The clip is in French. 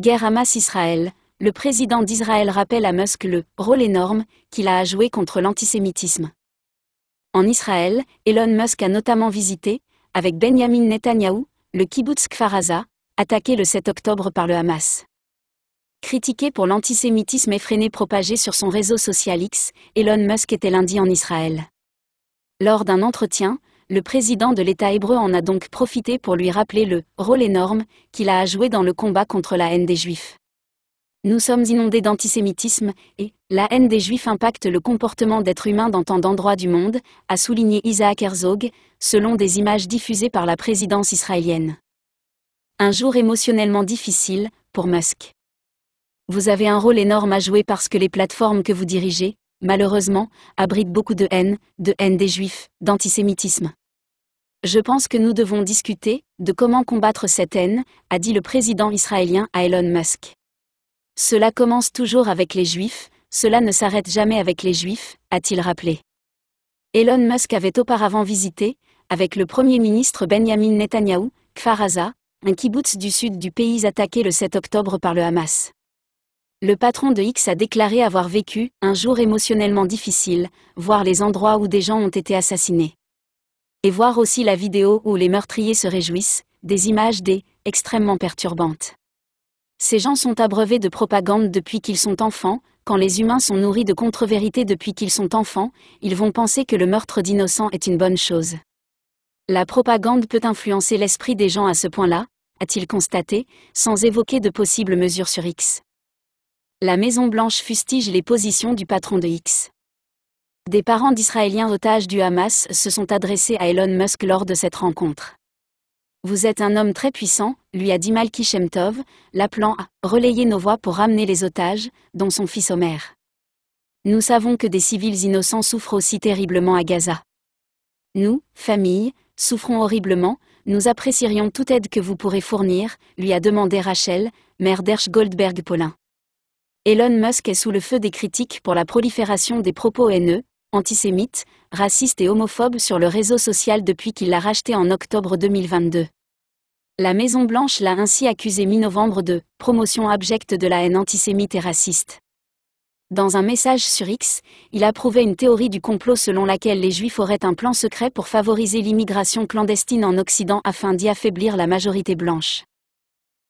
Guerre Hamas-Israël, le président d'Israël rappelle à Musk le rôle énorme qu'il a à jouer contre l'antisémitisme. En Israël, Elon Musk a notamment visité, avec Benjamin Netanyahou, le kibbutz Kfaraza, attaqué le 7 octobre par le Hamas. Critiqué pour l'antisémitisme effréné propagé sur son réseau social X, Elon Musk était lundi en Israël. Lors d'un entretien, le président de l'État hébreu en a donc profité pour lui rappeler le rôle énorme qu'il a à jouer dans le combat contre la haine des Juifs. Nous sommes inondés d'antisémitisme, et la haine des Juifs impacte le comportement d'êtres humains dans tant d'endroits du monde, a souligné Isaac Herzog, selon des images diffusées par la présidence israélienne. Un jour émotionnellement difficile, pour Musk. Vous avez un rôle énorme à jouer parce que les plateformes que vous dirigez, malheureusement, abritent beaucoup de haine, de haine des Juifs, d'antisémitisme. Je pense que nous devons discuter de comment combattre cette haine, a dit le président israélien à Elon Musk. Cela commence toujours avec les Juifs, cela ne s'arrête jamais avec les Juifs, a-t-il rappelé. Elon Musk avait auparavant visité, avec le Premier ministre Benjamin Netanyahu, Kfaraza, un kibbutz du sud du pays attaqué le 7 octobre par le Hamas. Le patron de X a déclaré avoir vécu un jour émotionnellement difficile, voir les endroits où des gens ont été assassinés et voir aussi la vidéo où les meurtriers se réjouissent, des images des « extrêmement perturbantes ». Ces gens sont abreuvés de propagande depuis qu'ils sont enfants, quand les humains sont nourris de contre-vérités depuis qu'ils sont enfants, ils vont penser que le meurtre d'innocents est une bonne chose. La propagande peut influencer l'esprit des gens à ce point-là, a-t-il constaté, sans évoquer de possibles mesures sur X. La Maison-Blanche fustige les positions du patron de X. Des parents d'Israéliens otages du Hamas se sont adressés à Elon Musk lors de cette rencontre. Vous êtes un homme très puissant, lui a dit Malki Shemtov, l'appelant à relayer nos voix pour ramener les otages, dont son fils Omer. Nous savons que des civils innocents souffrent aussi terriblement à Gaza. Nous, famille, souffrons horriblement, nous apprécierions toute aide que vous pourrez fournir, lui a demandé Rachel, mère d'Ersch goldberg polin Elon Musk est sous le feu des critiques pour la prolifération des propos haineux, antisémite, raciste et homophobe sur le réseau social depuis qu'il l'a racheté en octobre 2022. La Maison-Blanche l'a ainsi accusé mi-novembre de promotion abjecte de la haine antisémite et raciste. Dans un message sur X, il approuvait une théorie du complot selon laquelle les Juifs auraient un plan secret pour favoriser l'immigration clandestine en Occident afin d'y affaiblir la majorité blanche.